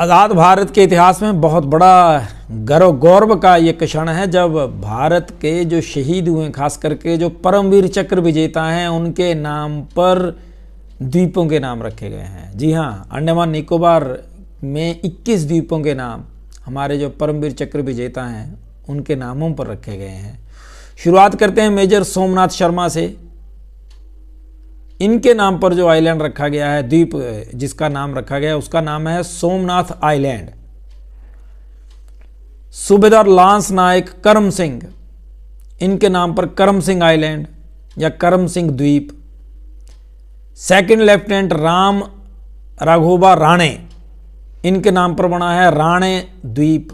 आज़ाद भारत के इतिहास में बहुत बड़ा गर्व गौरव का ये क्षण है जब भारत के जो शहीद हुए खास करके जो परमवीर चक्र विजेता हैं उनके नाम पर द्वीपों के नाम रखे गए हैं जी हाँ अंडमान निकोबार में 21 द्वीपों के नाम हमारे जो परमवीर चक्र विजेता हैं उनके नामों पर रखे गए हैं शुरुआत करते हैं मेजर सोमनाथ शर्मा से इनके नाम पर जो आइलैंड रखा गया है द्वीप जिसका नाम रखा गया है उसका नाम है सोमनाथ आइलैंड सूबेदार लांस नायक करम सिंह इनके नाम पर करम सिंह आइलैंड या करम सिंह द्वीप सेकंड लेफ्टिनेंट राम राघोबा राणे इनके नाम पर बना है राणे द्वीप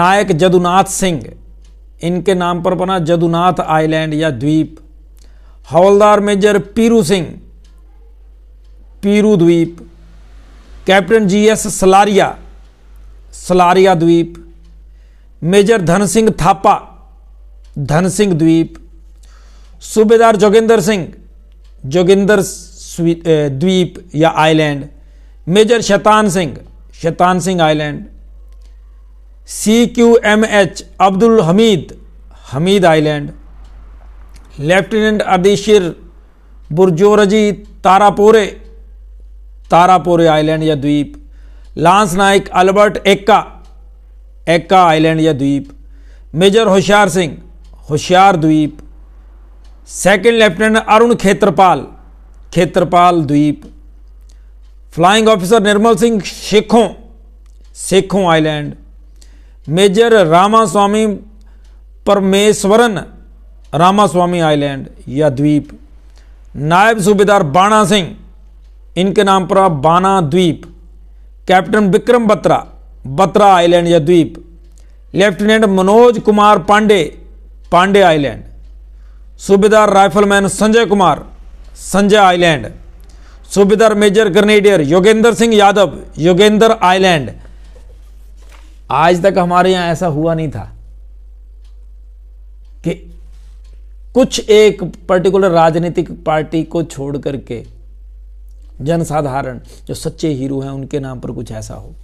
नायक जदुनाथ सिंह इनके नाम पर बना जदुनाथ आइलैंड या द्वीप हवलदार मेजर पीरू सिंह पीरू द्वीप captain G S Salaria Salaria द्वीप मेजर धन सिंह थापा धन सिंह द्वीप सूबेदार जोगिंदर सिंह जोगिंदर द्वीप या island major Shaitan Singh Shaitan Singh island C Q M H Abdul Hamid Hamid island lieutenant Ardeshir Burjorji Tarapore Tarapore island या द्वीप लांस नायक अल्बर्ट एक्का एक्का आइलैंड या द्वीप मेजर होशियार सिंह होशियार द्वीप सेकंड लेफ्टिनेंट अरुण खेत्रपाल खेत्रपाल द्वीप flying officer Nirmal Singh Sekhon Sekhon island major Ramaswamy Parameswaran Ramaswamy island या द्वीप नायब सूबेदार बाणा सिंह इनके नाम पर बाना द्वीप कैप्टन विक्रम बत्रा बत्रा आइलैंड या द्वीप lieutenant Manoj Kumar Pandey Pandey island subedar rifleman Sanjay Kumar Sanjay island subedar major grenadier Yogendra Singh Yadav Yogendra island आज तक हमारे यहाँ ऐसा हुआ नहीं था कि कुछ एक पर्टिकुलर राजनीतिक पार्टी को छोड़ करके जनसाधारण जो सच्चे हीरो हैं उनके नाम पर कुछ ऐसा हो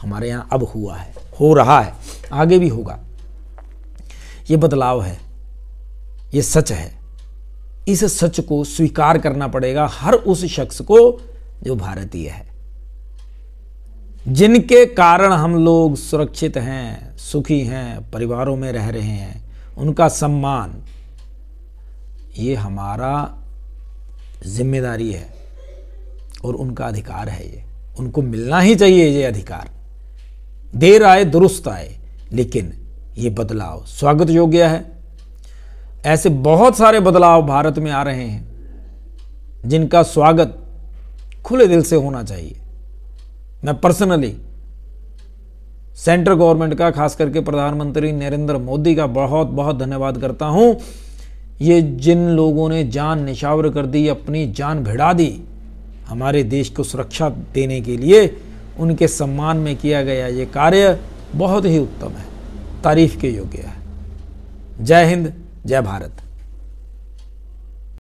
हमारे यहाँ अब हुआ है हो रहा है आगे भी होगा ये बदलाव है ये सच है इस सच को स्वीकार करना पड़ेगा हर उस शख्स को जो भारतीय है जिनके कारण हम लोग सुरक्षित हैं सुखी हैं परिवारों में रह रहे हैं उनका सम्मान ये हमारा जिम्मेदारी है और उनका अधिकार है ये उनको मिलना ही चाहिए ये अधिकार देर आए दुरुस्त आए लेकिन ये बदलाव स्वागत योग्य है ऐसे बहुत सारे बदलाव भारत में आ रहे हैं जिनका स्वागत खुले दिल से होना चाहिए मैं पर्सनली सेंट्रल गवर्नमेंट का खास करके प्रधानमंत्री नरेंद्र मोदी का बहुत बहुत धन्यवाद करता हूं ये जिन लोगों ने जान निशावर कर दी अपनी जान भिड़ा दी हमारे देश को सुरक्षा देने के लिए उनके सम्मान में किया गया ये कार्य बहुत ही उत्तम है तारीफ के योग्य है जय हिंद जय भारत